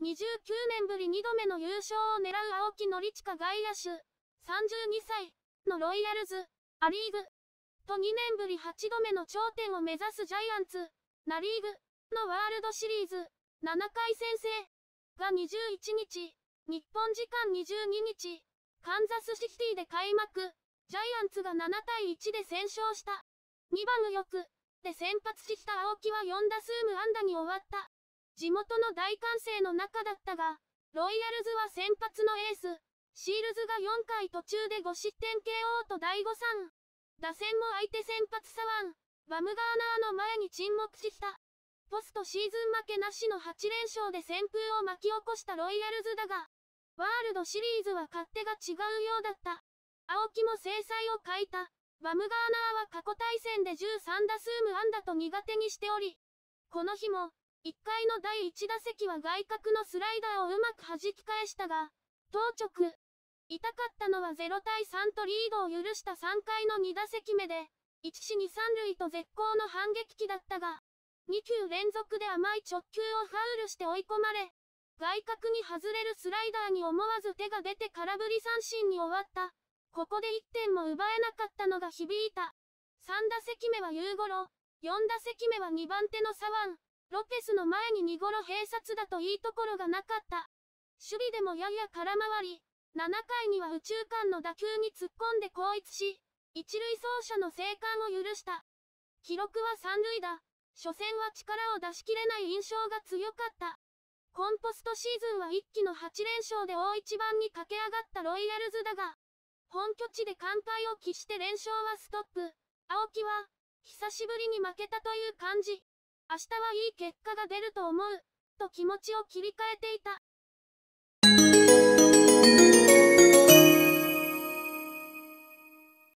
29年ぶり2度目の優勝を狙う青木宣親外野手、32歳のロイヤルズ、ア・リーグ、と2年ぶり8度目の頂点を目指すジャイアンツ、ナ・リーグのワールドシリーズ、7回先制が21日、日本時間22日、カンザスシティで開幕、ジャイアンツが7対1で先勝した。2番右翼で先発した青木は4打数無安打に終わった。地元の大歓声の中だったが、ロイヤルズは先発のエース、シールズが4回途中で5失点 KO と第53。打線も相手先発左腕、バムガーナーの前に沈黙した。ポストシーズン負けなしの8連勝で旋風を巻き起こしたロイヤルズだが、ワールドシリーズは勝手が違うようだった。青木も制裁を欠いた。バムガーナーは過去対戦で13打数無安打と苦手にしており、この日も、1回の第1打席は外角のスライダーをうまく弾き返したが、当直。痛かったのは0対3とリードを許した3回の2打席目で、1死2三塁と絶好の反撃機だったが、2球連続で甘い直球をファウルして追い込まれ、外角に外れるスライダーに思わず手が出て空振り三振に終わった。ここで1点も奪えなかったのが響いた。3打席目は夕頃、4打席目は2番手の左腕。ロペスの前に見頃併殺だといいところがなかった。守備でもやや空回り、7回には宇宙間の打球に突っ込んで後逸し、一塁走者の生還を許した。記録は三塁打。初戦は力を出し切れない印象が強かった。コンポストシーズンは1期の8連勝で大一番に駆け上がったロイヤルズだが、本拠地で完敗を期して連勝はストップ。青木は、久しぶりに負けたという感じ。明日はいい結果が出ると思う、と気持ちを切り替えていた。